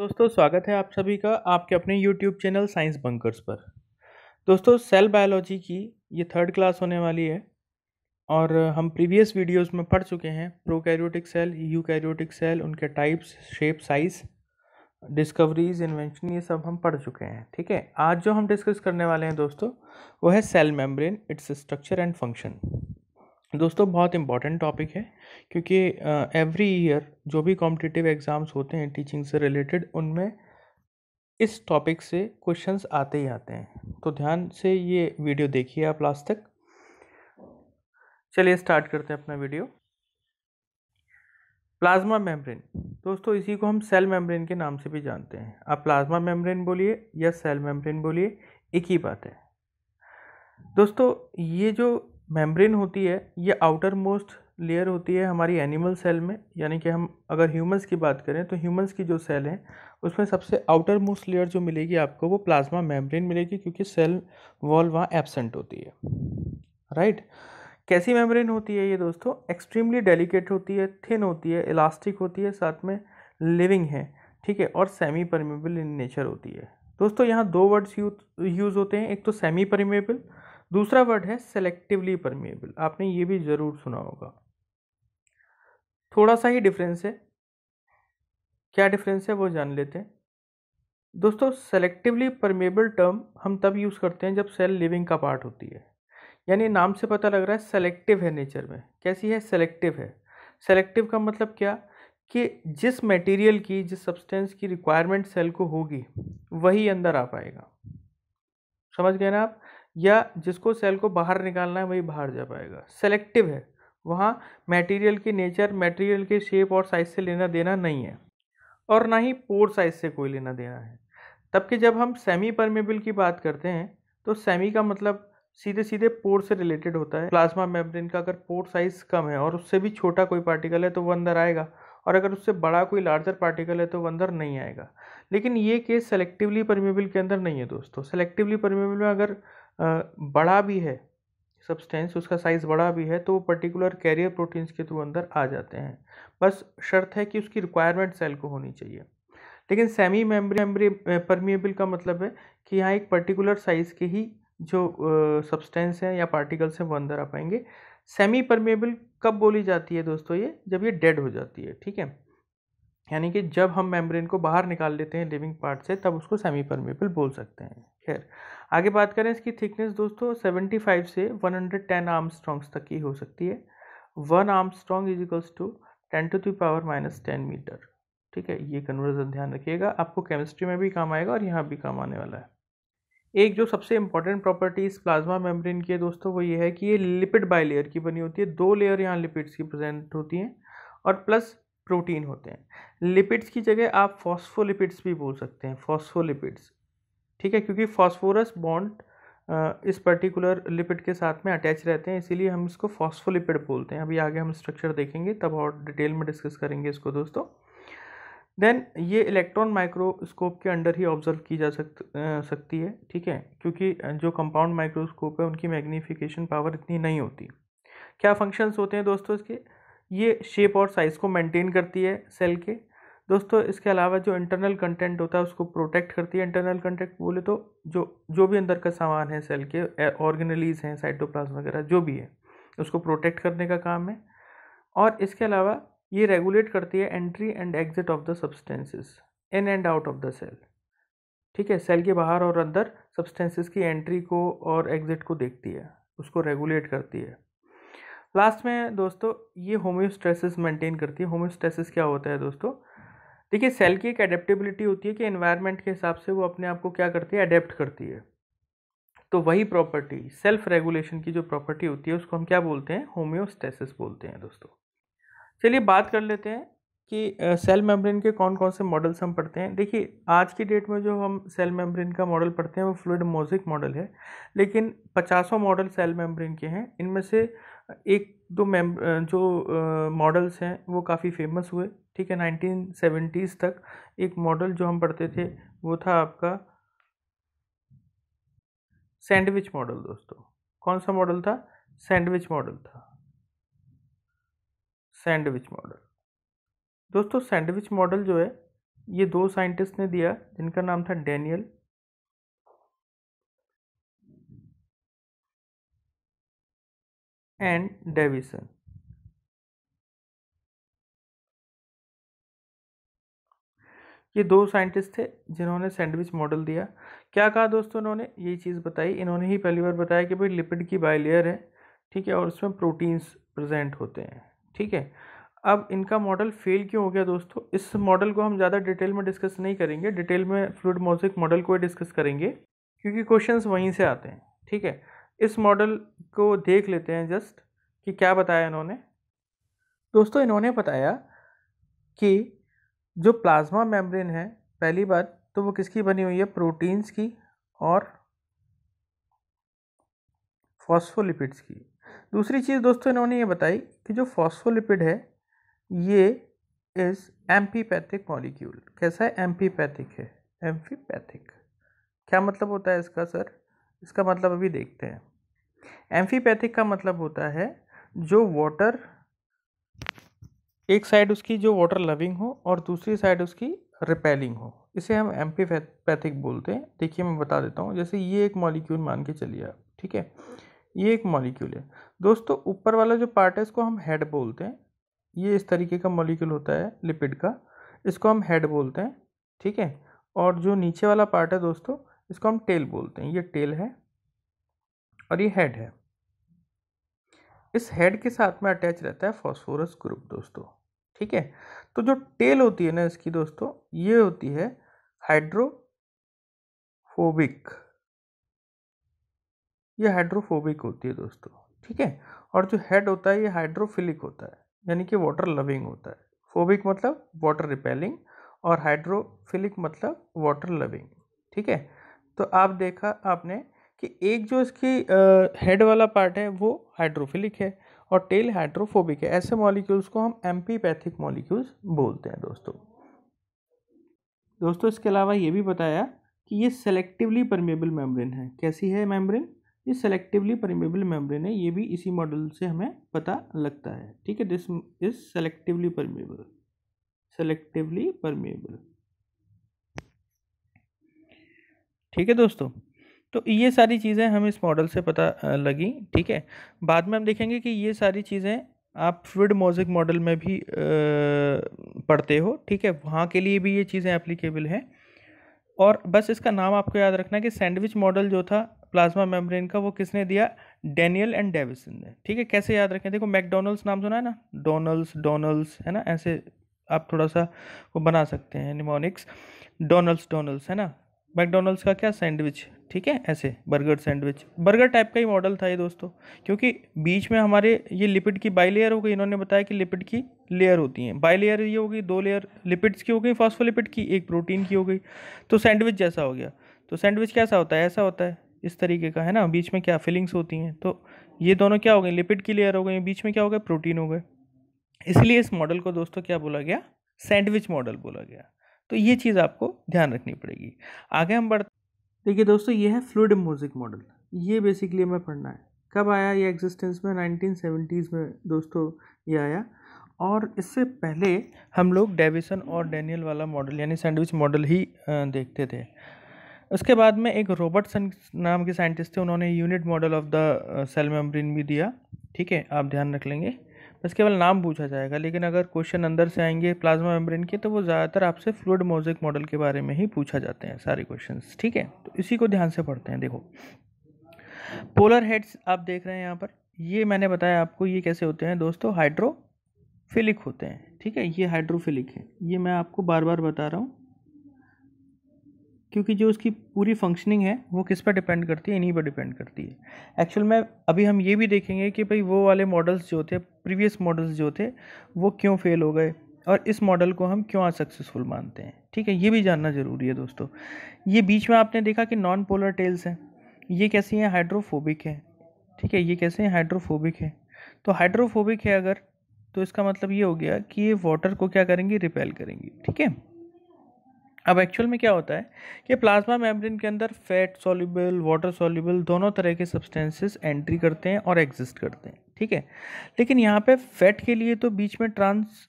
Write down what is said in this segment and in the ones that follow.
दोस्तों स्वागत है आप सभी का आपके अपने YouTube चैनल साइंस बंकर्स पर दोस्तों सेल बायोलॉजी की ये थर्ड क्लास होने वाली है और हम प्रीवियस वीडियोस में पढ़ चुके हैं प्रोकैरियोटिक सेल यूकैरियोटिक सेल उनके types shape size discoveries invention ये सब हम पढ़ चुके हैं ठीक है आज जो हम डिस्कस करने वाले हैं दोस्तों वो है cell membrane its structure and function दोस्तों बहुत इम्पॉर्टेंट टॉपिक है क्योंकि एवरी ईयर जो भी कॉम्पिटिटिव एग्ज़ाम्स होते हैं टीचिंग से रिलेटेड उनमें इस टॉपिक से क्वेश्चंस आते ही आते हैं तो ध्यान से ये वीडियो देखिए आप लास्ट तक चलिए स्टार्ट करते हैं अपना वीडियो प्लाज्मा मेम्ब्रेन दोस्तों इसी को हम सेल मेम्ब्रेन के नाम से भी जानते हैं आप प्लाज्मा मेम्ब्रेन बोलिए या सेल मेम्ब्रेन बोलिए एक ही बात है दोस्तों ये जो मेम्ब्रेन होती है ये आउटर मोस्ट लेयर होती है हमारी एनिमल सेल में यानी कि हम अगर ह्यूमंस की बात करें तो ह्यूमंस की जो सेल है उसमें सबसे आउटर मोस्ट लेयर जो मिलेगी आपको वो प्लाज्मा मेम्ब्रेन मिलेगी क्योंकि सेल वॉल वहाँ एबसेंट होती है राइट कैसी मेम्ब्रेन होती है ये दोस्तों एक्सट्रीमली डेलिकेट होती है थिन होती है इलास्टिक होती है साथ में लिविंग है ठीक है और सेमी परमेबल इन नेचर होती है दोस्तों यहाँ दो वर्ड्स यूज होते हैं एक तो सेमी परमेबल दूसरा वर्ड है सेलेक्टिवली परमेबल आपने ये भी ज़रूर सुना होगा थोड़ा सा ही डिफरेंस है क्या डिफरेंस है वो जान लेते हैं दोस्तों सेलेक्टिवली परमेबल टर्म हम तब यूज़ करते हैं जब सेल लिविंग का पार्ट होती है यानी नाम से पता लग रहा है सेलेक्टिव है नेचर में कैसी है सेलेक्टिव है सेलेक्टिव का मतलब क्या कि जिस मटेरियल की जिस सब्सटेंस की रिक्वायरमेंट सेल को होगी वही अंदर आ पाएगा समझ गए ना आप या जिसको सेल को बाहर निकालना है वही बाहर जा पाएगा सेलेक्टिव है वहाँ मटेरियल की नेचर मटेरियल के शेप और साइज से लेना देना नहीं है और ना ही पोर साइज से कोई लेना देना है तबकि जब हम सेमी परमेबल की बात करते हैं तो सेमी का मतलब सीधे सीधे पोर से रिलेटेड होता है प्लाज्मा मेम्ब्रेन का अगर पोर साइज कम है और उससे भी छोटा कोई पार्टिकल है तो वो अंदर आएगा और अगर उससे बड़ा कोई लार्जर पार्टिकल है तो वो अंदर नहीं आएगा लेकिन ये केस सेलेक्टिवली परमेबल के अंदर नहीं है दोस्तों सेलेक्टिवली परमेबल में अगर बड़ा भी है सब्सटेंस उसका साइज़ बड़ा भी है तो वो पर्टिकुलर कैरियर प्रोटीन्स के थ्रू अंदर आ जाते हैं बस शर्त है कि उसकी रिक्वायरमेंट सेल को होनी चाहिए लेकिन सेमी मेम्ब्री मेम्ब्री परमिएबल का मतलब है कि यहाँ एक पर्टिकुलर साइज़ के ही जो सब्सटेंस हैं या पार्टिकल्स हैं वो अंदर आ पाएंगे सेमी परमिएबल कब बोली जाती है दोस्तों ये जब ये डेड हो जाती है ठीक है यानी कि जब हम मेम्ब्रेन को बाहर निकाल लेते हैं लिविंग पार्ट से तब उसको सेमी परमेबल बोल सकते हैं खैर आगे बात करें इसकी थिकनेस दोस्तों 75 से 110 हंड्रेड टेन आर्म स्ट्रॉन्ग्स तक की हो सकती है one angstrom is equals to ten to three power minus ten metre ठीक है ये कन्वर्जन ध्यान रखिएगा आपको केमिस्ट्री में भी काम आएगा और यहाँ भी काम आने वाला है एक जो सबसे इंपॉर्टेंट प्रॉपर्टी इस प्लाज्मा मेम्ब्रेन की है दोस्तों वो ये है कि ये लिपिड बाई लेयर की बनी होती है दो लेयर यहाँ लिपिड्स की प्रेजेंट होती हैं और प्लस प्रोटीन होते हैं लिपिड्स की जगह आप फॉस्फोलिपिड्स भी बोल सकते हैं फॉस्फोलिपिड्स ठीक है क्योंकि फॉस्फोरस बॉन्ड इस पर्टिकुलर लिपिड के साथ में अटैच रहते हैं इसीलिए हम इसको फॉस्फोलिपिड बोलते हैं अभी आगे हम स्ट्रक्चर देखेंगे तब और डिटेल में डिस्कस करेंगे इसको दोस्तों देन ये इलेक्ट्रॉन माइक्रोस्कोप के अंडर ही ऑब्जर्व की जा सक सकती है ठीक है क्योंकि जो कंपाउंड माइक्रोस्कोप है उनकी मैग्नीफिकेशन पावर इतनी नहीं होती क्या फंक्शंस होते हैं दोस्तों इसके ये शेप और साइज़ को मेंटेन करती है सेल के दोस्तों इसके अलावा जो इंटरनल कंटेंट होता है उसको प्रोटेक्ट करती है इंटरनल कंटेंट बोले तो जो जो भी अंदर का सामान है सेल के ऑर्गेनलीज हैं साइटोप्लाज्म वगैरह जो भी है उसको प्रोटेक्ट करने का काम है और इसके अलावा ये रेगुलेट करती है entry and exit of the substances in and out of the cell ठीक है सेल के बाहर और अंदर सब्सटेंसेस की एंट्री को और एग्जिट को देखती है उसको रेगुलेट करती है लास्ट में दोस्तों ये होम्योस्टेसिस मेंटेन करती है होम्योस्टेसिस क्या होता है दोस्तों देखिए सेल की एक अडेप्टेबिलिटी होती है कि एनवायरनमेंट के हिसाब से वो अपने आप को क्या करती है अडेप्ट करती है तो वही प्रॉपर्टी सेल्फ रेगुलेशन की जो प्रॉपर्टी होती है उसको हम क्या बोलते हैं होम्योस्टेसिस बोलते हैं दोस्तों चलिए बात कर लेते हैं कि सेल मेम्ब्रेन के कौन कौन से मॉडल्स हम पढ़ते हैं देखिए आज की डेट में जो हम सेल मेम्ब्रेन का मॉडल पढ़ते हैं वो फ्लूड मोजिक मॉडल है लेकिन पचासों मॉडल सेल मेम्ब्रेन के हैं इनमें से एक दो मेम जो मॉडल्स हैं वो काफ़ी फेमस हुए ठीक है नाइनटीन सेवेंटीज़ तक एक मॉडल जो हम पढ़ते थे वो था आपका सैंडविच मॉडल दोस्तों कौन सा मॉडल था सैंडविच मॉडल था सैंडविच मॉडल दोस्तों सैंडविच मॉडल जो है ये दो साइंटिस्ट ने दिया जिनका नाम था डैनियल and division. ये दो साइंटिस्ट थे जिन्होंने सैंडविच मॉडल दिया क्या कहा दोस्तों इन्होंने यही चीज़ बताई इन्होंने ही पहली बार बताया कि भाई लिपिड की बाइलेयर है ठीक है और उसमें प्रोटीन्स प्रेजेंट होते हैं ठीक है अब इनका मॉडल फेल क्यों हो गया दोस्तों इस मॉडल को हम ज़्यादा डिटेल में डिस्कस नहीं करेंगे डिटेल में फ्लूड मोजिक मॉडल को ही डिस्कस करेंगे क्योंकि क्वेश्चन वहीं से आते हैं ठीक है इस मॉडल को देख लेते हैं जस्ट कि क्या बताया इन्होंने दोस्तों इन्होंने बताया कि जो प्लाज्मा मेम्ब्रेन है पहली बात तो वो किसकी बनी हुई है प्रोटीन्स की और फॉस्फोलिपिड्स की दूसरी चीज़ दोस्तों इन्होंने ये बताई कि जो फॉस्फोलिपिड है ये इज़ एम्पीपैथिक मॉलिक्यूल कैसा है एम्पीपैथिक है एम्फीपैथिक क्या मतलब होता है इसका सर इसका मतलब अभी देखते हैं एम्फीपैथिक का मतलब होता है जो वाटर एक साइड उसकी जो वाटर लविंग हो और दूसरी साइड उसकी रिपेलिंग हो इसे हम एम्फीपैथिक बोलते हैं देखिए मैं बता देता हूँ जैसे ये एक मॉलिक्यूल मान के चलिए आप ठीक है ये एक मॉलिक्यूल है दोस्तों ऊपर वाला जो पार्ट है इसको हम हेड बोलते हैं ये इस तरीके का मॉलिक्यूल होता है लिपिड का इसको हम हेड बोलते हैं ठीक है और जो नीचे वाला पार्ट है दोस्तों इसको हम टेल बोलते हैं ये टेल है और ये हेड है इस हेड के साथ में अटैच रहता है फॉस्फोरस ग्रुप दोस्तों ठीक है तो जो टेल होती है ना इसकी दोस्तों ये होती है हाइड्रोफोबिक ये हाइड्रोफोबिक होती है दोस्तों ठीक है और जो हेड होता है ये हाइड्रोफिलिक होता है यानी कि वाटर लविंग होता है फोबिक मतलब वाटर रिपेलिंग और हाइड्रोफिलिक मतलब वाटर लविंग ठीक है तो आप देखा आपने कि एक जो इसकी हेड वाला पार्ट है वो हाइड्रोफिलिक है और टेल हाइड्रोफोबिक है ऐसे मॉलिक्यूल्स को हम एम्पीपैथिक मॉलिक्यूल्स बोलते हैं दोस्तों दोस्तों इसके अलावा ये भी बताया कि ये सेलेक्टिवली परमेबल मेम्ब्रेन है कैसी है मेम्ब्रेन ये सेलेक्टिवली परमेबल मेम्ब्रेन है ये भी इसी मॉडल से हमें पता लगता है ठीक है this is selectively permeable selectively permeable ठीक है दोस्तों तो ये सारी चीज़ें हमें इस मॉडल से पता लगी ठीक है बाद में हम देखेंगे कि ये सारी चीज़ें आप फ्लूड मोजिक मॉडल में भी आ, पढ़ते हो ठीक है वहाँ के लिए भी ये चीज़ें एप्लीकेबल हैं और बस इसका नाम आपको याद रखना है कि सैंडविच मॉडल जो था प्लाज्मा मेम्ब्रेन का वो किसने दिया डेनियल एंड डेविसन ने ठीक है कैसे याद रखें देखो मैकडोनल्ड्स नाम सुना है ना डोनल्ड्स डोनल्ड्स है ना ऐसे आप थोड़ा सा वो बना सकते हैं निमोनिक्स डोनल्ड्स डोनल्ड्स है ना मैकडोनल्ड्स का क्या सैंडविच ठीक है ऐसे बर्गर सैंडविच बर्गर टाइप का ही मॉडल था ये दोस्तों क्योंकि बीच में हमारे ये लिपिड की बाई लेयर हो गई इन्होंने बताया कि लिपिड की लेयर होती हैं बाई लेयर ये हो गई दो लेयर लिपिड्स की हो गई फॉस्फोलिपिड की एक प्रोटीन की हो गई तो सैंडविच जैसा हो गया तो सैंडविच कैसा होता है ऐसा होता है इस तरीके का है ना बीच में क्या फिलिंग्स होती हैं तो ये दोनों क्या हो गई लिपिड की लेयर हो गई बीच में क्या हो गया प्रोटीन हो गए इसलिए इस मॉडल को दोस्तों क्या बोला गया सैंडविच मॉडल बोला गया तो ये चीज़ आपको ध्यान रखनी पड़ेगी आगे हम बढ़ देखिए दोस्तों ये है फ्लूड म्यूज़िक मॉडल ये बेसिकली हमें पढ़ना है कब आया ये एग्जिस्टेंस में नाइनटीन सेवेंटीज़ में दोस्तों ये आया और इससे पहले हम लोग डेविसन और डैनियल वाला मॉडल यानी सैंडविच मॉडल ही देखते थे उसके बाद में एक रॉबर्टसन नाम के साइंटिस्ट थे उन्होंने unit model of the cell membrane भी दिया ठीक है आप ध्यान रख लेंगे बस केवल नाम पूछा जाएगा लेकिन अगर क्वेश्चन अंदर से आएंगे प्लाज्मा मेम्ब्रेन के तो वो ज़्यादातर आपसे फ्लूड मोजिक मॉडल के बारे में ही पूछा जाते हैं सारे क्वेश्चन ठीक है तो इसी को ध्यान से पढ़ते हैं देखो पोलर हेड्स आप देख रहे हैं यहाँ पर ये मैंने बताया आपको ये कैसे होते हैं दोस्तों हाइड्रोफिलिक होते हैं ठीक है ये हाइड्रोफिलिक है ये मैं आपको बार बार बता रहा हूँ क्योंकि जो उसकी पूरी फंक्शनिंग है वो किस पर डिपेंड करती है इन्हीं पर डिपेंड करती है एक्चुअल में अभी हम ये भी देखेंगे कि भाई वो वाले मॉडल्स जो थे प्रीवियस मॉडल्स जो थे वो क्यों फेल हो गए और इस मॉडल को हम क्यों सक्सेसफुल मानते हैं ठीक है ये भी जानना ज़रूरी है दोस्तों ये बीच में आपने देखा कि नॉन पोलर टेल्स हैं ये कैसी हैं हाइड्रोफोबिक है ठीक है ये कैसे हैं हाइड्रोफोबिक है तो हाइड्रोफोबिक है अगर तो इसका मतलब ये हो गया कि ये वाटर को क्या करेंगी रिपेल करेंगी ठीक है अब एक्चुअल में क्या होता है कि प्लाज्मा मेम्ब्रेन के अंदर फैट सॉल्युबल वाटर सॉल्युबल दोनों तरह के सब्सटेंसेस एंट्री करते हैं और एग्जिस्ट करते हैं ठीक है लेकिन यहाँ पे फैट के लिए तो बीच में ट्रांस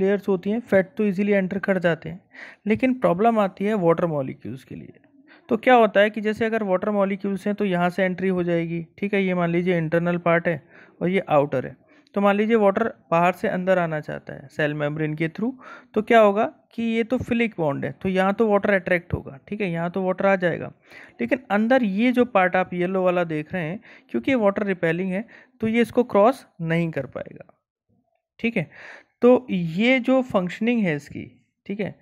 लेयर्स होती हैं फैट तो इजीली एंटर कर जाते हैं लेकिन प्रॉब्लम आती है वाटर मॉलिक्यूल्स के लिए तो क्या होता है कि जैसे अगर वाटर मॉलिक्यूल्स हैं तो यहाँ से एंट्री हो जाएगी ठीक है ये मान लीजिए इंटरनल पार्ट है और ये आउटर है तो मान लीजिए वाटर बाहर से अंदर आना चाहता है सेल मेम्ब्रेन के थ्रू तो क्या होगा कि ये तो फिलिक बॉन्ड है तो यहाँ तो वाटर अट्रैक्ट होगा ठीक है यहाँ तो वाटर आ जाएगा लेकिन अंदर ये जो पार्ट आप येलो वाला देख रहे हैं क्योंकि वाटर रिपेलिंग है तो ये इसको क्रॉस नहीं कर पाएगा ठीक है तो ये जो फंक्शनिंग है इसकी ठीक है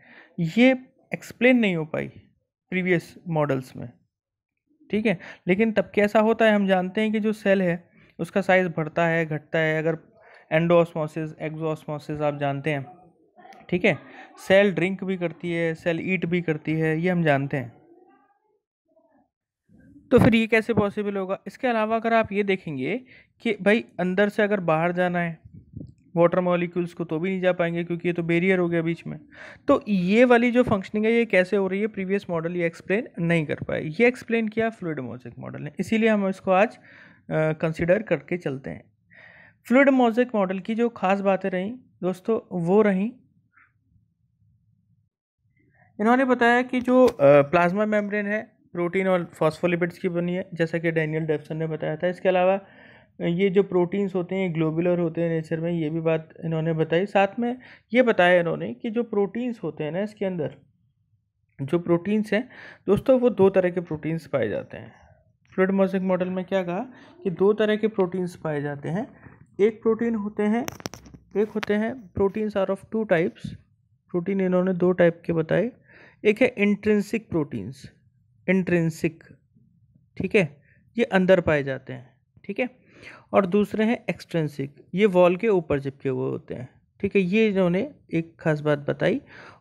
ये एक्सप्लेन नहीं हो पाई प्रीवियस मॉडल्स में ठीक है लेकिन तब कैसा होता है हम जानते हैं कि जो सेल है उसका साइज़ बढ़ता है घटता है अगर एंडोसमोसिस एग्जोसमोसिस आप जानते हैं ठीक है सेल ड्रिंक भी करती है सेल ईट भी करती है ये हम जानते हैं तो फिर ये कैसे पॉसिबल होगा इसके अलावा अगर आप ये देखेंगे कि भाई अंदर से अगर बाहर जाना है वाटर मॉलिक्यूल्स को तो भी नहीं जा पाएंगे क्योंकि ये तो बेरियर हो गया बीच में तो ये वाली जो फंक्शनिंग है ये कैसे हो रही है प्रीवियस मॉडल ये एक्सप्लेन नहीं कर पाए ये एक्सप्लेन किया फ्लूड मोजिक मॉडल ने इसीलिए हम इसको आज कंसिडर करके चलते हैं फ्लूड मोजेक मॉडल की जो खास बातें रहीं दोस्तों वो रहीं इन्होंने बताया कि जो प्लाज्मा मेम्ब्रेन है प्रोटीन और फॉस्फोलिपिड्स की बनी है जैसा कि डैनियल डेफसन ने बताया था इसके अलावा ये जो प्रोटीन्स होते हैं ग्लोबुलर होते हैं नेचर में ये भी बात इन्होंने बताई साथ में ये बताया इन्होंने कि जो प्रोटीन्स होते हैं ना इसके अंदर जो प्रोटीन्स हैं दोस्तों वो दो तरह के प्रोटीन्स पाए जाते हैं फ्लूड मोजिक मॉडल में क्या कहा कि दो तरह के प्रोटीन्स पाए जाते हैं एक प्रोटीन होते हैं एक होते हैं proteins are of two types protein इन्होंने दो टाइप के बताए एक है इंट्रेंसिक प्रोटीन्स इंट्रेंसिक ठीक है ये अंदर पाए जाते हैं ठीक है और दूसरे हैं एक्सट्रेंसिक ये वॉल के ऊपर चिपके हुए होते हैं ठीक है ये इन्होंने एक खास बात बताई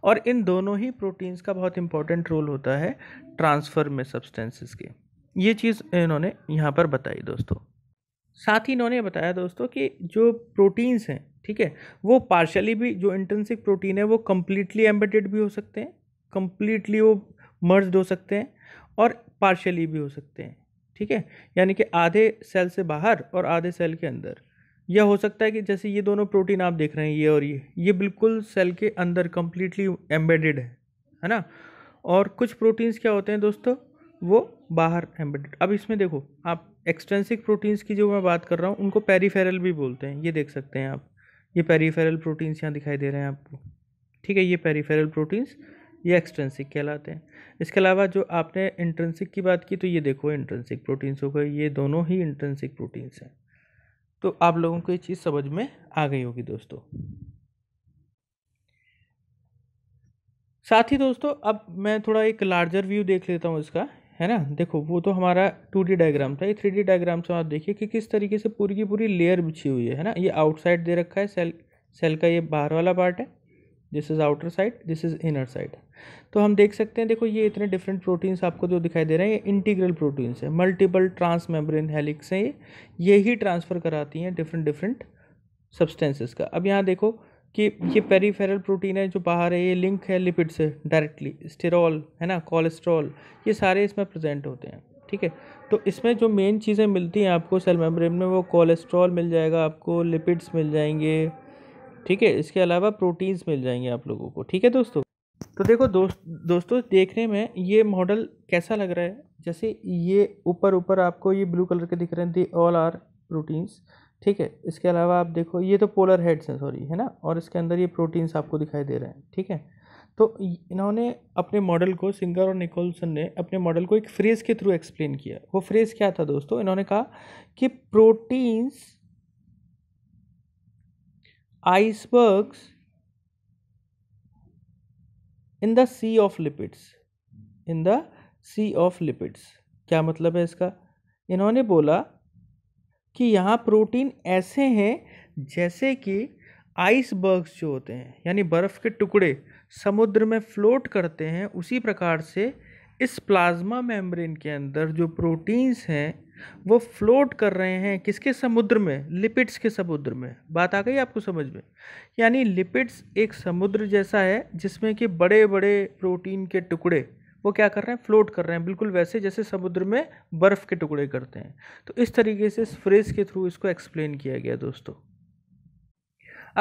और इन दोनों ही प्रोटीन्स का बहुत इंपॉर्टेंट रोल होता है ट्रांसफ़र में सब्सटेंसेस के ये चीज़ इन्होंने यहाँ पर बताई दोस्तों साथ ही इन्होंने बताया दोस्तों कि जो प्रोटीन्स हैं ठीक है वो पार्शली भी जो इंटेंसिक प्रोटीन है वो कम्प्लीटली एम्बेडेड भी हो सकते हैं कम्प्लीटली वो मर्ज हो सकते हैं और पार्शली भी हो सकते हैं ठीक है यानी कि आधे सेल से बाहर और आधे सेल के अंदर यह हो सकता है कि जैसे ये दोनों प्रोटीन आप देख रहे हैं ये और ये ये बिल्कुल सेल के अंदर कम्प्लीटली एम्बेडेड है है ना और कुछ प्रोटीन्स क्या होते हैं दोस्तों वो बाहर एम्बेडेड अब इसमें देखो आप एक्सटेंसिक प्रोटीन्स की जो मैं बात कर रहा हूँ उनको पेरीफेरल भी बोलते हैं ये देख सकते हैं आप ये पेरीफेरल प्रोटीन्स यहाँ दिखाई दे रहे हैं आपको ठीक है ये पेरीफेरल प्रोटीन्स ये एक्सटेंसिक कहलाते हैं इसके अलावा जो आपने इंट्रेंसिक की बात की तो ये देखो इंट्रेंसिक प्रोटीन्स हो गए ये दोनों ही इंट्रेंसिक प्रोटीन्स हैं तो आप लोगों को ये चीज़ समझ में आ गई होगी दोस्तों साथ ही दोस्तों अब मैं थोड़ा एक लार्जर व्यू देख लेता हूँ इसका है ना देखो वो तो हमारा टू डी डायग्राम था ये थ्री डी डायग्राम से आप देखिए कि किस तरीके से पूरी की पूरी लेयर बिछी हुई है है ना ये आउटसाइड दे रखा है सेल सेल का ये बाहर वाला पार्ट है this is outer side this is inner side तो हम देख सकते हैं देखो ये इतने डिफरेंट प्रोटीन्स आपको जो दिखाई दे रहे हैं ये इंटीग्रल प्रोटीन्स है मल्टीपल ट्रांस मेम्ब्रेन हेलिक्स हैं ये ये ही ट्रांसफ़र कराती हैं डिफरेंट डिफरेंट सब्सटेंसेस का अब यहाँ देखो कि ये पेरीफेरल प्रोटीन है जो बाहर है ये लिंक है लिपिड से डायरेक्टली स्टेरॉल है ना कोलेस्ट्रॉल ये सारे इसमें प्रेजेंट होते हैं ठीक है तो इसमें जो मेन चीज़ें मिलती हैं आपको सेल मेम्ब्रेन में वो कोलेस्ट्रॉल मिल जाएगा आपको लिपिड्स मिल जाएंगे ठीक है इसके अलावा प्रोटीन्स मिल जाएंगे आप लोगों को ठीक है दोस्तों तो देखो दोस्त दोस्तों देखने में ये मॉडल कैसा लग रहा है जैसे ये ऊपर ऊपर आपको ये ब्लू कलर के दिख रहे हैं दे ऑल आर प्रोटीन्स ठीक है इसके अलावा आप देखो ये तो पोलर हेड्स हैं सॉरी है ना और इसके अंदर ये प्रोटीन्स आपको दिखाई दे रहे हैं ठीक है तो इन्होंने अपने मॉडल को सिंगर और निकोलसन ने अपने मॉडल को एक फ्रेज़ के थ्रू एक्सप्लेन किया वो फ्रेज़ क्या था दोस्तों इन्होंने कहा कि proteins icebergs in the sea of lipids in the sea of lipids क्या मतलब है इसका इन्होंने बोला कि यहाँ प्रोटीन ऐसे हैं जैसे कि आइसबर्ग्स जो होते हैं यानी बर्फ़ के टुकड़े समुद्र में फ्लोट करते हैं उसी प्रकार से इस प्लाज्मा मेम्ब्रेन के अंदर जो प्रोटीन्स हैं वो फ्लोट कर रहे हैं किसके समुद्र में लिपिड्स के समुद्र में बात आ गई आपको समझ में यानी लिपिड्स एक समुद्र जैसा है जिसमें कि बड़े बड़े प्रोटीन के टुकड़े वो क्या कर रहे हैं फ्लोट कर रहे हैं बिल्कुल वैसे जैसे समुद्र में बर्फ़ के टुकड़े करते हैं तो इस तरीके से इस फ्रेज़ के थ्रू इसको एक्सप्लेन किया गया दोस्तों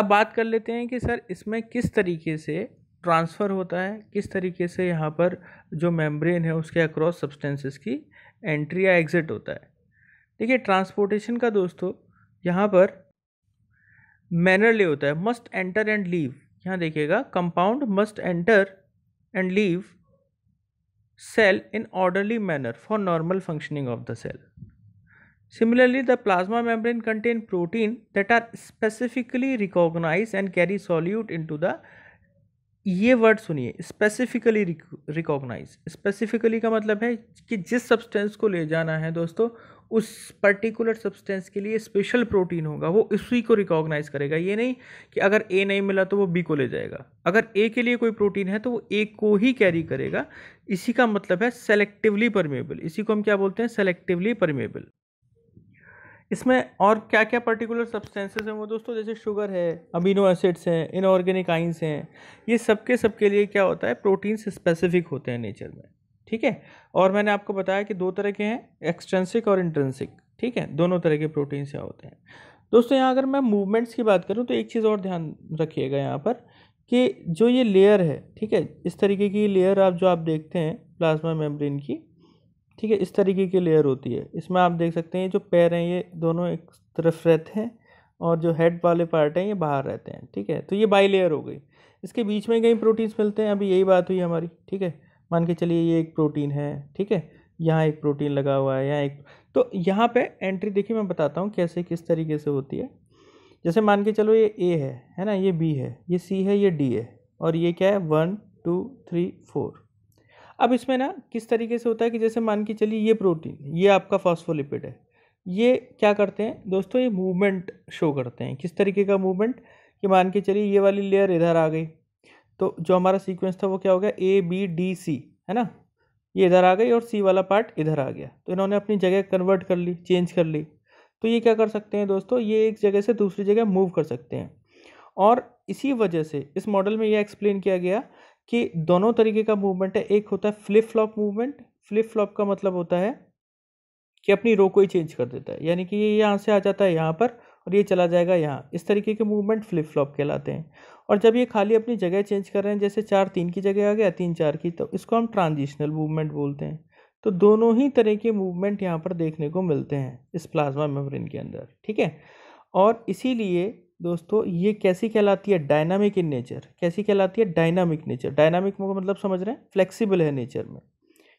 अब बात कर लेते हैं कि सर इसमें किस तरीके से ट्रांसफ़र होता है किस तरीके से यहाँ पर जो मेम्ब्रेन है उसके अक्रॉस सब्सटेंसेस की एंट्री या एग्ज़िट होता है देखिए ट्रांसपोर्टेशन का दोस्तों यहाँ पर मैनरली होता है मस्ट एंटर एंड लीव यहाँ देखिएगा compound must enter and leave cell in orderly manner for normal functioning of the cell. Similarly, the plasma membrane contain protein that are specifically recognized and carry solute into the ये word सुनिए specifically recognise specifically का मतलब है कि जिस substance को ले जाना है दोस्तों उस पर्टिकुलर सब्सटेंस के लिए स्पेशल प्रोटीन होगा वो उसी को रिकॉग्नाइज करेगा ये नहीं कि अगर ए नहीं मिला तो वो बी को ले जाएगा अगर ए के लिए कोई प्रोटीन है तो वो ए को ही कैरी करेगा इसी का मतलब है सेलेक्टिवली परमेबल इसी को हम क्या बोलते हैं सेलेक्टिवली परमेबल इसमें और क्या क्या पर्टिकुलर सब्सटेंसेस हैं वो दोस्तों जैसे शुगर है अमीनो एसिड्स हैं इनऑर्गेनिक आइंस हैं ये सबके सबके लिए क्या होता है प्रोटीन्स स्पेसिफिक होते हैं नेचर में ठीक है और मैंने आपको बताया कि दो तरह के हैं एक्सट्रेंसिक और इंटेंसिक ठीक है दोनों तरह के प्रोटीन्स यहाँ होते हैं दोस्तों यहाँ अगर मैं मूवमेंट्स की बात करूँ तो एक चीज़ और ध्यान रखिएगा यहाँ पर कि जो ये लेयर है ठीक है इस तरीके की लेयर आप जो आप देखते हैं प्लाज्मा मेम्ब्रेन की ठीक है इस तरीके की लेयर होती है इसमें आप देख सकते हैं जो पैर हैं ये दोनों एक तरफ रहते हैं और जो हेड वाले पार्ट हैं ये बाहर रहते हैं ठीक है तो ये बाई लेयर हो गई इसके बीच में कई प्रोटीन्स मिलते हैं अभी यही बात हुई हमारी ठीक है मान के चलिए ये एक प्रोटीन है ठीक है यहाँ एक प्रोटीन लगा हुआ है यहाँ एक तो यहाँ पे एंट्री देखिए मैं बताता हूँ कैसे किस तरीके से होती है जैसे मान के चलो ये ए है है ना ये बी है ये सी है ये डी है और ये क्या है वन टू थ्री फोर अब इसमें ना किस तरीके से होता है कि जैसे मान के चलिए ये प्रोटीन ये आपका फॉस्फोलिपिड है ये क्या करते हैं दोस्तों ये मूवमेंट शो करते हैं किस तरीके का मूवमेंट कि मान के चलिए ये वाली लेयर इधर आ गई तो जो हमारा सीक्वेंस था वो क्या हो गया ए बी डी सी है ना ये इधर आ गई और सी वाला पार्ट इधर आ गया तो इन्होंने अपनी जगह कन्वर्ट कर ली चेंज कर ली तो ये क्या कर सकते हैं दोस्तों ये एक जगह से दूसरी जगह मूव कर सकते हैं और इसी वजह से इस मॉडल में ये एक्सप्लेन किया गया कि दोनों तरीके का मूवमेंट है एक होता है flip flop movement flip flop का मतलब होता है कि अपनी रो को ही चेंज कर देता है यानी कि ये यहाँ से आ जाता है यहाँ पर और ये चला जाएगा यहाँ इस तरीके के मूवमेंट फ्लिप फ्लॉप कहलाते हैं और जब ये खाली अपनी जगह चेंज कर रहे हैं जैसे चार तीन की जगह आ गया तीन चार की तो इसको हम ट्रांजिशनल मूवमेंट बोलते हैं तो दोनों ही तरह के मूवमेंट यहाँ पर देखने को मिलते हैं इस प्लाज्मा मेम्ब्रेन के अंदर ठीक है और इसीलिए दोस्तों ये कैसी कहलाती है डायनामिक इन नेचर कैसी कहलाती है डायनामिक नेचर डायनामिक मतलब समझ रहे हैं फ्लेक्सिबल है नेचर में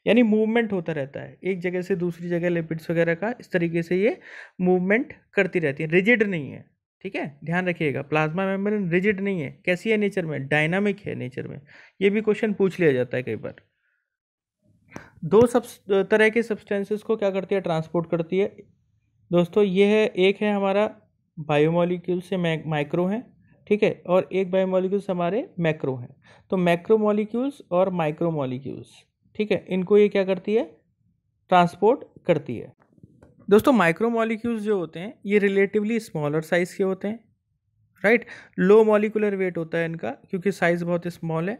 यानी मूवमेंट होता रहता है एक जगह से दूसरी जगह लिपिड्स वगैरह का इस तरीके से ये मूवमेंट करती रहती है रिजिड नहीं है ठीक है ध्यान रखिएगा प्लाज्मा मेम्ब्रेन रिजिड नहीं है कैसी है नेचर में डायनामिक है नेचर में ये भी क्वेश्चन पूछ लिया जाता है कई बार दो सब तरह के सब्सटेंसेस को क्या करती है ट्रांसपोर्ट करती है दोस्तों ये है एक है हमारा बायोमोलिक्यूल से माइक्रो है ठीक है और एक बायोमोलिक्यूल्स हमारे मैक्रो हैं तो मैक्रो मॉलिक्यूल्स और माइक्रो मॉलिक्यूल्स ठीक है इनको ये क्या करती है ट्रांसपोर्ट करती है दोस्तों माइक्रो मॉलिक्यूल्स जो होते हैं ये रिलेटिवली स्मॉलर साइज़ के होते हैं राइट लो मॉलिकुलर वेट होता है इनका क्योंकि साइज़ बहुत स्मॉल है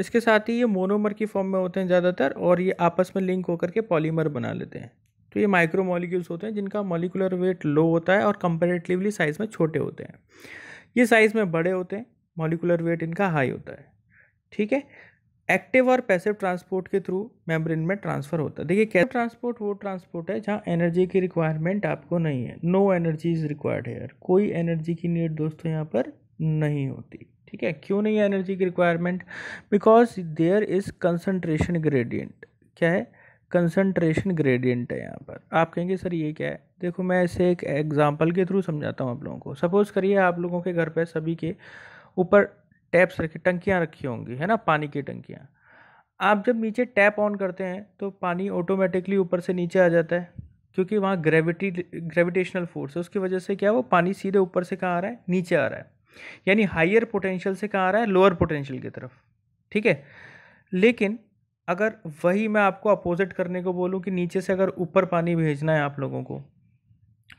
इसके साथ ही ये मोनोमर की फॉर्म में होते हैं ज़्यादातर और ये आपस में लिंक होकर के पॉलीमर बना लेते हैं तो ये माइक्रो मॉलिक्यूल्स होते हैं जिनका मॉलिकुलर वेट लो होता है और कंपेरेटिवली साइज़ में छोटे होते हैं ये साइज़ में बड़े होते हैं मॉलिकुलर वेट इनका हाई होता है ठीक है एक्टिव और पैसिव ट्रांसपोर्ट के थ्रू मेम्ब्रेन में ट्रांसफ़र होता है देखिए कैसे ट्रांसपोर्ट वो ट्रांसपोर्ट है जहाँ एनर्जी की रिक्वायरमेंट आपको नहीं है no energy is required here कोई एनर्जी की नीड दोस्तों यहाँ पर नहीं होती ठीक है क्यों नहीं है एनर्जी की requirement because there is concentration gradient क्या है कंसनट्रेशन ग्रेडियंट है यहाँ पर आप कहेंगे सर ये क्या है देखो मैं इसे एक एग्जाम्पल के थ्रू समझाता हूँ आप लोगों को सपोज़ करिए आप लोगों के घर पर सभी के ऊपर टैप्स रखी टंकियाँ रखी होंगी है ना पानी की टंकियाँ आप जब नीचे टैप ऑन करते हैं तो पानी ऑटोमेटिकली ऊपर से नीचे आ जाता है क्योंकि वहाँ ग्रेविटी ग्रेविटेशनल फोर्स है उसकी वजह से क्या वो पानी सीधे ऊपर से कहाँ आ रहा है नीचे आ रहा है यानी हायर पोटेंशियल से कहाँ आ रहा है लोअर पोटेंशियल की तरफ ठीक है लेकिन अगर वही मैं आपको अपोजिट करने को बोलूँ कि नीचे से अगर ऊपर पानी भेजना है आप लोगों को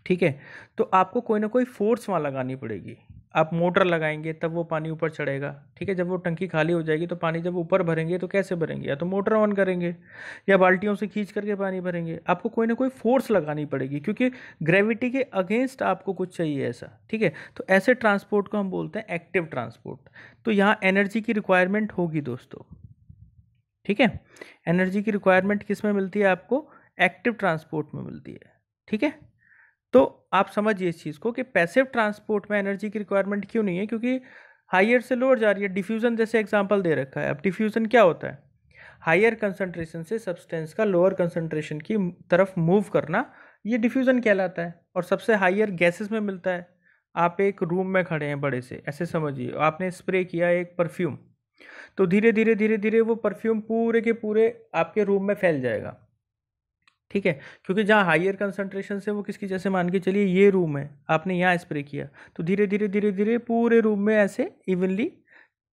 ठीक है तो आपको कोई ना कोई फोर्स वहाँ लगानी पड़ेगी आप मोटर लगाएंगे तब वो पानी ऊपर चढ़ेगा ठीक है जब वो टंकी खाली हो जाएगी तो पानी जब ऊपर भरेंगे तो कैसे भरेंगे या तो मोटर ऑन करेंगे या बाल्टियों से खींच करके पानी भरेंगे आपको कोई ना कोई फोर्स लगानी पड़ेगी क्योंकि ग्रेविटी के अगेंस्ट आपको कुछ चाहिए ऐसा ठीक है तो ऐसे ट्रांसपोर्ट को हम बोलते हैं एक्टिव ट्रांसपोर्ट तो यहाँ एनर्जी की रिक्वायरमेंट होगी दोस्तों ठीक है एनर्जी की रिक्वायरमेंट किस में मिलती है आपको एक्टिव ट्रांसपोर्ट में मिलती है ठीक है तो आप समझिए इस चीज़ को कि पैसिव ट्रांसपोर्ट में एनर्जी की रिक्वायरमेंट क्यों नहीं है क्योंकि हायर से लोअर जा रही है डिफ्यूज़न जैसे एग्जाम्पल दे रखा है अब डिफ्यूज़न क्या होता है हायर कंसनट्रेशन से सब्सटेंस का लोअर कंसनट्रेशन की तरफ मूव करना ये डिफ्यूज़न कहलाता है और सबसे हायर गैसेस में मिलता है आप एक रूम में खड़े हैं बड़े से ऐसे समझिए आपने स्प्रे किया एक परफ्यूम तो धीरे धीरे धीरे धीरे वो परफ्यूम पूरे के पूरे आपके रूम में फैल जाएगा ठीक है क्योंकि जहाँ हाइयर कंसनट्रेशन से वो किसकी जैसे मान के चलिए ये रूम है आपने यहाँ स्प्रे किया तो धीरे धीरे धीरे धीरे पूरे रूम में ऐसे इवनली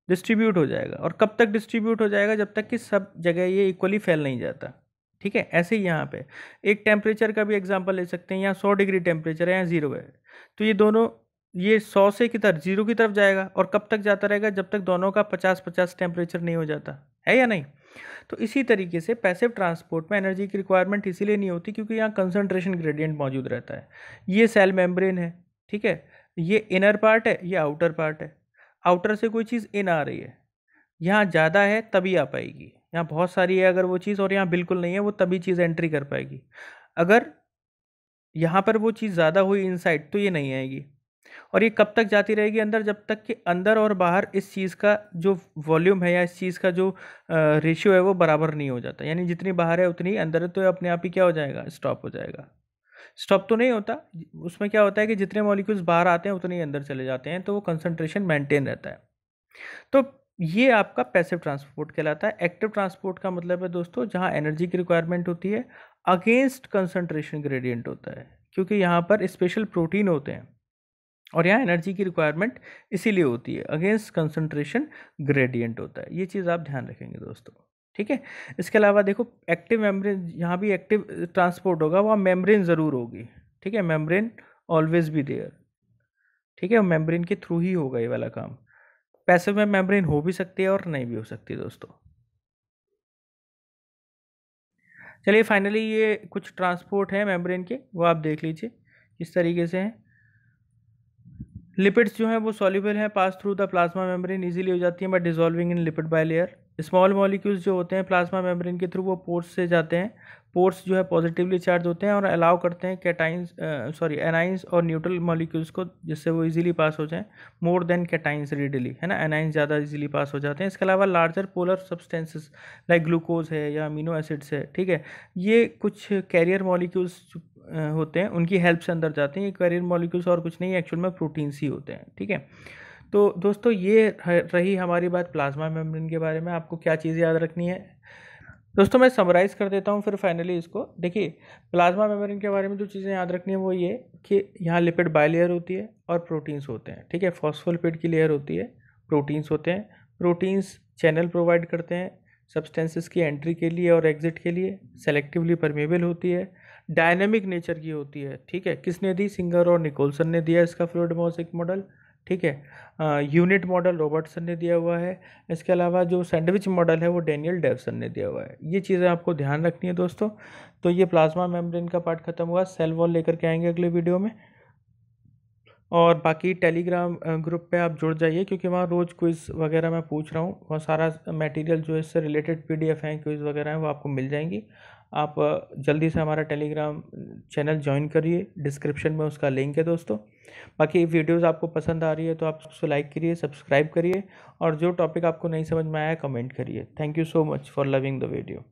डिस्ट्रीब्यूट हो जाएगा और कब तक डिस्ट्रीब्यूट हो जाएगा जब तक कि सब जगह ये इक्वली फैल नहीं जाता ठीक है ऐसे ही यहाँ पे एक टेम्परेचर का भी एग्जांपल ले सकते हैं यहाँ सौ डिग्री टेम्परेचर है यहाँ ज़ीरो है तो ये दोनों ये सौ से की तरफ जीरो की तरफ जाएगा और कब तक जाता रहेगा जब तक दोनों का पचास पचास टेम्परेचर नहीं हो जाता है या नहीं तो इसी तरीके से पैसिव ट्रांसपोर्ट में एनर्जी की रिक्वायरमेंट इसीलिए नहीं होती क्योंकि यहाँ कंसनट्रेशन ग्रेडियंट मौजूद रहता है ये सेल मेम्ब्रेन है ठीक है ये इनर पार्ट है ये आउटर पार्ट है आउटर से कोई चीज़ इन आ रही है यहाँ ज़्यादा है तभी आ पाएगी यहाँ बहुत सारी है अगर वो चीज़ और यहाँ बिल्कुल नहीं है वो तभी चीज़ एंट्री कर पाएगी अगर यहाँ पर वो चीज़ ज़्यादा हुई इनसाइड तो ये नहीं आएगी और ये कब तक जाती रहेगी अंदर जब तक कि अंदर और बाहर इस चीज़ का जो वॉल्यूम है या इस चीज़ का जो रेशियो है वो बराबर नहीं हो जाता यानी जितनी बाहर है उतनी अंदर है तो अपने आप ही क्या हो जाएगा स्टॉप हो जाएगा स्टॉप तो नहीं होता उसमें क्या होता है कि जितने मॉलिक्यूल्स बाहर आते हैं उतने ही अंदर चले जाते हैं तो वो कंसनट्रेशन मेंटेन रहता है तो ये आपका पैसिव ट्रांसपोर्ट कहलाता है एक्टिव ट्रांसपोर्ट का मतलब है दोस्तों जहाँ एनर्जी की रिक्वायरमेंट होती है अगेंस्ट कंसनट्रेशन ग्रेडियंट होता है क्योंकि यहाँ पर स्पेशल प्रोटीन होते हैं और यहाँ एनर्जी की रिक्वायरमेंट इसीलिए होती है अगेंस्ट कंसनट्रेशन ग्रेडियंट होता है ये चीज़ आप ध्यान रखेंगे दोस्तों ठीक है इसके अलावा देखो एक्टिव मेम्ब्रेन यहाँ भी एक्टिव ट्रांसपोर्ट होगा वहाँ मेम्ब्रेन ज़रूर होगी ठीक है मेम्ब्रेन ऑलवेज भी देयर ठीक है मेम्ब्रेन के थ्रू ही होगा ये वाला काम पैसे में मेम्ब्रेन हो भी सकती है और नहीं भी हो सकती दोस्तों चलिए फाइनली ये कुछ ट्रांसपोर्ट है मेम्ब्रेन के वो आप देख लीजिए किस तरीके से हैं लिपिड्स जो हैं वो सॉल्यूबल हैं pass through the plasma membrane easily हो जाती हैं but dissolving in lipid bilayer small molecules जो होते हैं प्लाज्मा मेम्ब्रेन के थ्रू वो पोर्स से जाते हैं पोर्स जो है पॉजिटिवली चार्ज होते हैं और अलाउ करते हैं कैटाइंस सॉरी एनाइंस और न्यूट्रल मॉलिक्यूल्स को जिससे वो इजीली पास हो जाएं मोर देन कैटाइंस रेडिली है ना एनाइंस ज़्यादा इजीली पास हो जाते हैं इसके अलावा larger polar substances like glucose है या अमीनो एसिड्स है ठीक है ये कुछ कैरियर मॉलिक्यूल्स होते हैं उनकी हेल्प से अंदर जाते हैं ये कैरियर मॉलिक्यूल्स और कुछ नहीं एक्चुअल में प्रोटीन्स ही होते हैं ठीक है तो दोस्तों ये रही हमारी बात प्लाज्मा मेम्ब्रेन के बारे में आपको क्या चीज़ याद रखनी है दोस्तों मैं समराइज़ कर देता हूँ फिर फाइनली इसको देखिए प्लाज्मा मेम्ब्रेन के बारे में जो चीज़ें याद रखनी है वो ये कि यहाँ लिपिड लेयर होती है और प्रोटीन्स होते हैं ठीक है फॉस्फोलिपिड की लेयर होती है प्रोटीन्स होते हैं प्रोटीन्स चैनल प्रोवाइड करते हैं सब्सटेंसेस की एंट्री के लिए और एग्जिट के लिए सेलेक्टिवली परमेबल होती है डायनेमिक नेचर की होती है ठीक है किसने दी सिंगर और निकोलसन ने दिया इसका फ्लूड मॉसिक मॉडल ठीक है यूनिट मॉडल रॉबर्टसन ने दिया हुआ है इसके अलावा जो सैंडविच मॉडल है वो डेनियल डेवसन ने दिया हुआ है ये चीज़ें आपको ध्यान रखनी है दोस्तों तो ये प्लाज्मा मेम्ब्रेन का पार्ट खत्म हुआ सेल वॉल लेकर के आएंगे अगले वीडियो में और बाकी टेलीग्राम ग्रुप पे आप जुड़ जाइए क्योंकि वहाँ रोज़ क्विज़ वगैरह मैं पूछ रहा हूँ वहाँ सारा मटेरियल जो इससे रिलेटेड पीडीएफ हैं क्विज़ वगैरह हैं वो आपको मिल जाएंगी आप जल्दी से हमारा टेलीग्राम चैनल ज्वाइन करिए डिस्क्रिप्शन में उसका लिंक है दोस्तों बाकी वीडियोस आपको पसंद आ रही है तो आप उसको लाइक करिए सब्सक्राइब करिए और जो टॉपिक आपको नहीं समझ में आया कमेंट करिए thank you so much for loving the video